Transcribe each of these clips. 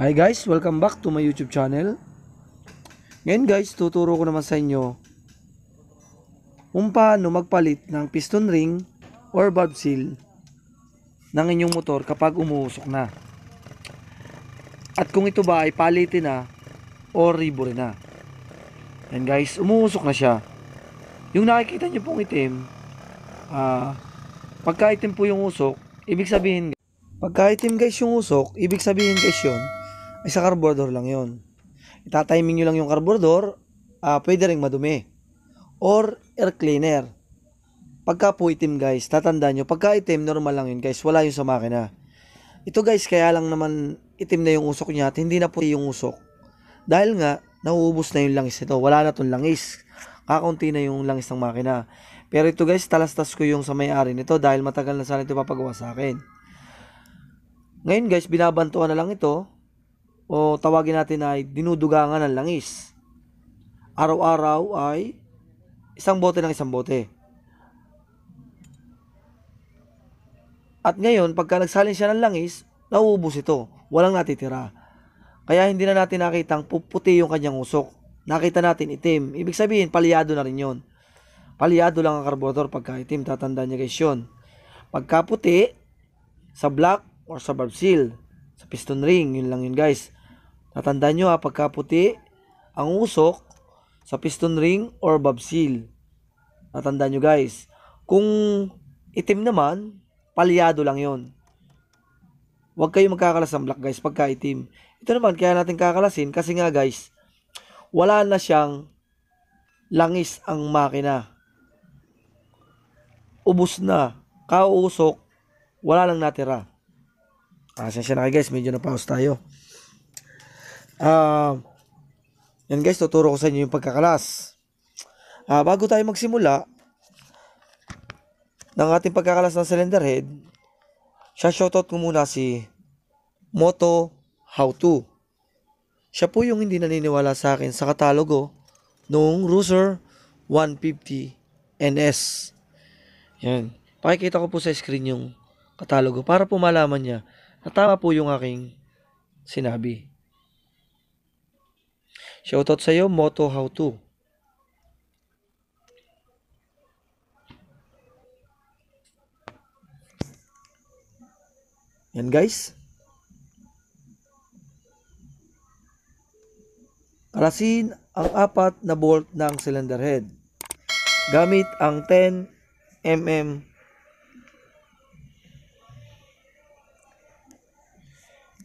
Hi guys, welcome back to my YouTube channel. Ngayon guys, tuturo ko naman sa inyo kung paano magpalit ng piston ring or valve seal ng inyong motor kapag umuusok na. At kung ito ba ay palitin na or rebore na. Yan guys, umuusok na siya. Yung nakikita nyo pong itim, uh, pagka itim po yung usok, ibig sabihin, pagka itim guys yung usok, ibig sabihin guys yun, may sa carburetor lang yon. Itatiming nyo lang yung carburetor, uh, pwede rin madumi. Or air cleaner. Pagka po itim guys, tatandaan nyo, pagka itim, normal lang yun guys, wala yun sa makina. Ito guys, kaya lang naman itim na yung usok niya at hindi na puti yung usok. Dahil nga, nauubos na yung langis nito. Wala na tong langis. Kakaunti na yung langis ng makina. Pero ito guys, talastas ko yung sa may-ari nito dahil matagal na sana ito papagawa sa akin. Ngayon guys, binabantuan na lang ito o tawagin natin ay dinudugangan ng langis. Araw-araw ay isang bote ng isang bote. At ngayon, pagka nagsalin siya ng langis, nauubos ito. Walang natitira. Kaya hindi na natin nakitang puputi yung kanyang usok. Nakita natin itim. Ibig sabihin, paliyado na rin yon. Paliyado lang ang carburetor pagka itim. Tatandaan niya guys yun. Pagka puti, sa block or sa barb seal, sa piston ring, yun lang yun guys. Tatandaan nyo ha, pagkaputi, ang usok sa piston ring or bob seal. Tatandaan nyo guys. Kung itim naman, palyado lang yon. Huwag kayo magkakalas ng black guys pagka itim. Ito naman, kaya natin kakalasin kasi nga guys, wala na siyang langis ang makina. Ubus na. Kausok. Wala lang natira. Ah, siya na guys. Medyo na-pause tayo. Uh, yan guys, tuturo ko sa inyo yung pagkakalas. Uh, bago tayo magsimula ng ating pagkakalas ng cylinder head, siya shoutout ko muna si Moto How To. Siya po yung hindi naniniwala sa akin sa katalogo noong Ruser 150 NS. Yan. Pakikita ko po sa screen yung katalogo para po malaman niya na tama po yung aking sinabi. Shoutout sa iyo, Moto How To. Yan guys. Kalasin ang apat na bolt ng cylinder head. Gamit ang 10 mm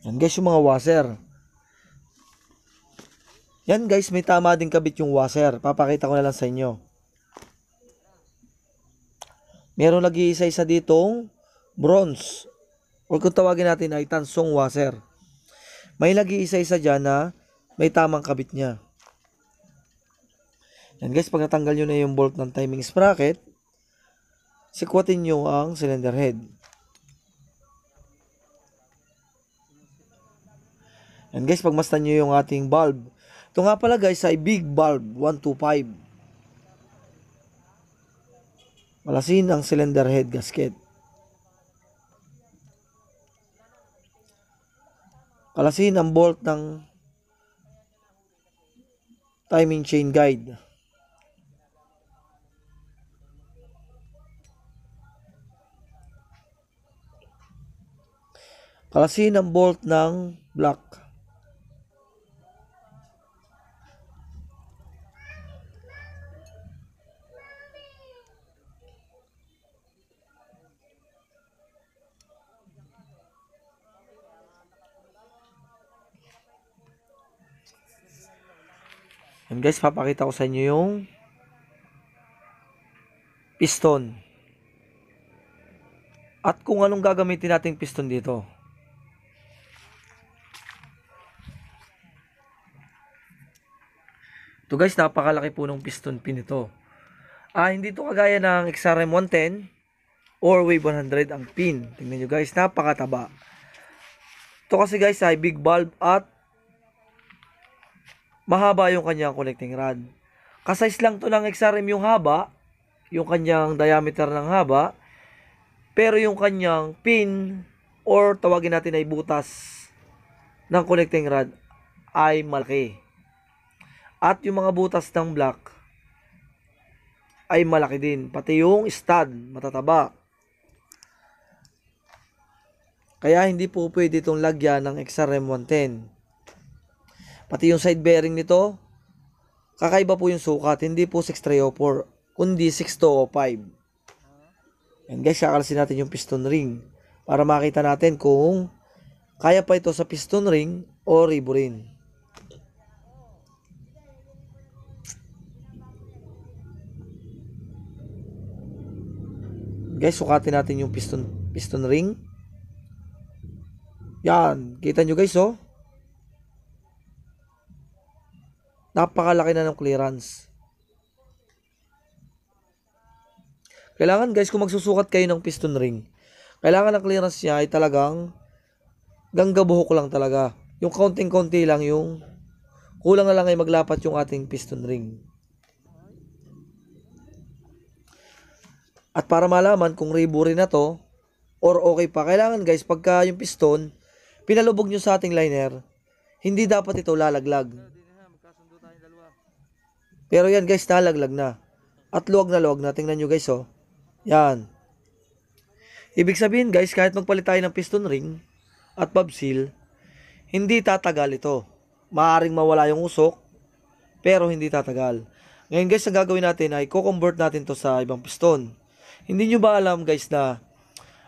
Yan guys yung mga washer. Yan guys, may tama din kabit yung washer. Papakita ko na lang sa inyo. Meron lagi isa isa ditong bronze. O kung tawagin natin ay tansong washer. May lagi isa isa dyan na may tamang kabit niya. Yan guys, pag natanggal nyo na yung bolt ng timing sprocket, sikwatin nyo ang cylinder head. Yan guys, pagmastan nyo yung ating valve, ito nga pala guys ay big bulb 125. Malasin ang cylinder head gasket. Kalasin ang bolt ng timing chain guide. Kalasin ang bolt ng block. Yan guys, papakita ko sa inyo yung piston. At kung anong gagamitin nating piston dito. Ito guys, napakalaki po ng piston pin ito. Ah, hindi ito kagaya ng XRM 110 or Wave 100 ang pin. Tingnan nyo guys, napakataba. Ito kasi guys ay big valve at mahaba yung kanyang connecting rod. Kasize lang to ng XRM yung haba, yung kanyang diameter ng haba, pero yung kanyang pin or tawagin natin ay butas ng connecting rod ay malaki. At yung mga butas ng block ay malaki din. Pati yung stud, matataba. Kaya hindi po pwede itong lagyan ng XRM 110. Pati yung side bearing nito, kakaiba po yung sukat. Hindi po 6304, kundi 6205. And guys, kakalasin natin yung piston ring para makita natin kung kaya pa ito sa piston ring o riburin. Guys, sukatin natin yung piston piston ring. Yan, kita nyo guys oh. Napakalaki na ng clearance. Kailangan guys, kung magsusukat kayo ng piston ring, kailangan ng clearance niya ay talagang ganggabuhok lang talaga. Yung kaunting-kaunti lang yung kulang na lang ay maglapat yung ating piston ring. At para malaman kung rebury na to or okay pa, kailangan guys pagka yung piston, pinalubog nyo sa ating liner, hindi dapat ito lalaglag. Pero yan guys, nalaglag na. At luwag na luwag na. Tingnan nyo guys oh. Yan. Ibig sabihin guys, kahit magpalit tayo ng piston ring at bob seal, hindi tatagal ito. Maaring mawala yung usok, pero hindi tatagal. Ngayon guys, ang gagawin natin ay co-convert natin to sa ibang piston. Hindi nyo ba alam guys na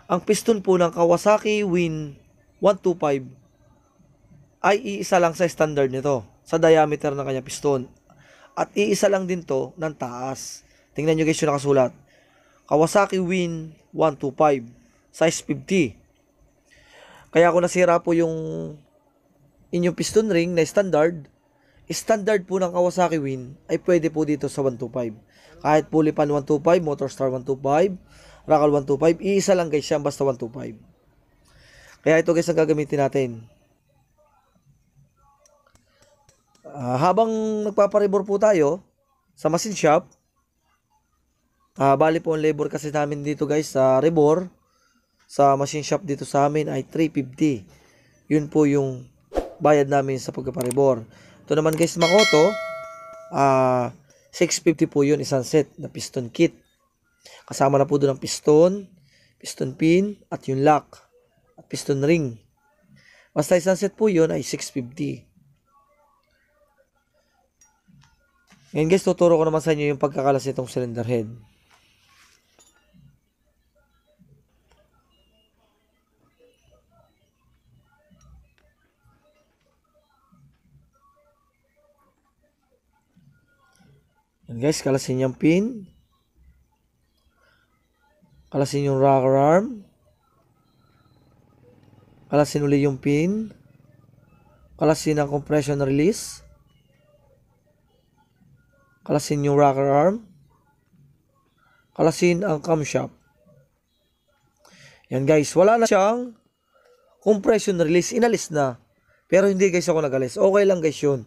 ang piston po ng Kawasaki Win 125 ay iisa lang sa standard nito sa diameter ng kanya piston. At iisa lang din to ng taas. Tingnan nyo guys yung nakasulat. Kawasaki Win 125. Size 50. Kaya ako nasira po yung inyong piston ring na standard, standard po ng Kawasaki Win ay pwede po dito sa 125. Kahit po Lipan 125, Motorstar 125, Rakal 125, iisa lang guys siya basta 125. Kaya ito guys ang gagamitin natin. Uh, habang nagpaparibor po tayo sa machine shop, uh, bali po ang labor kasi namin dito guys sa rebor sa machine shop dito sa amin ay 350. Yun po yung bayad namin sa pagpaparibor. Ito naman guys Makoto, uh, 650 po yun isang set na piston kit. Kasama na po doon ang piston, piston pin at yung lock at piston ring. Basta isang set po yun ay 650. Ngayon guys, tuturo ko naman sa inyo yung pagkakalas nitong cylinder head. Ngayon guys, kalasin yung pin. Kalasin yung rocker arm. Kalasin uli yung pin. Kalasin ang compression release. Kalasin yung rocker arm. Kalasin ang camshaft. Yan guys, wala na siyang compression release. Inalis na. Pero hindi guys ako nagalis. Okay lang guys yun.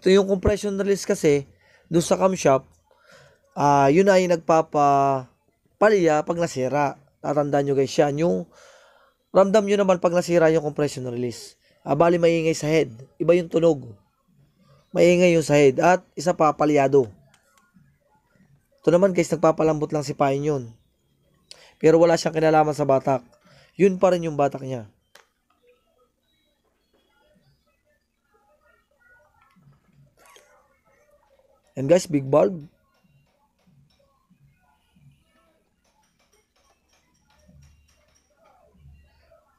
Ito yung compression release kasi doon sa camshaft, uh, yun ay nagpapapalya pag nasira. Tatandaan nyo guys yan. Yung ramdam nyo naman pag nasira yung compression release. Ah, bali maingay sa head. Iba yung tunog. Maingay yung sa head. At isa pa, palyado. Ito naman guys, nagpapalambot lang si Pine Pero wala siyang kinalaman sa batak. Yun pa rin yung batak niya. And guys, big bulb.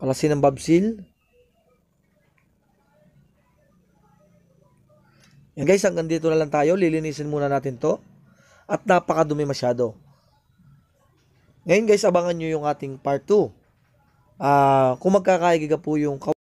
Palasin ng babsil. And guys, hanggang dito na lang tayo. Lilinisin muna natin to at napakadumi masyado. Ngayon guys, abangan nyo yung ating part 2. Uh, ah, kung magkakaigiga po yung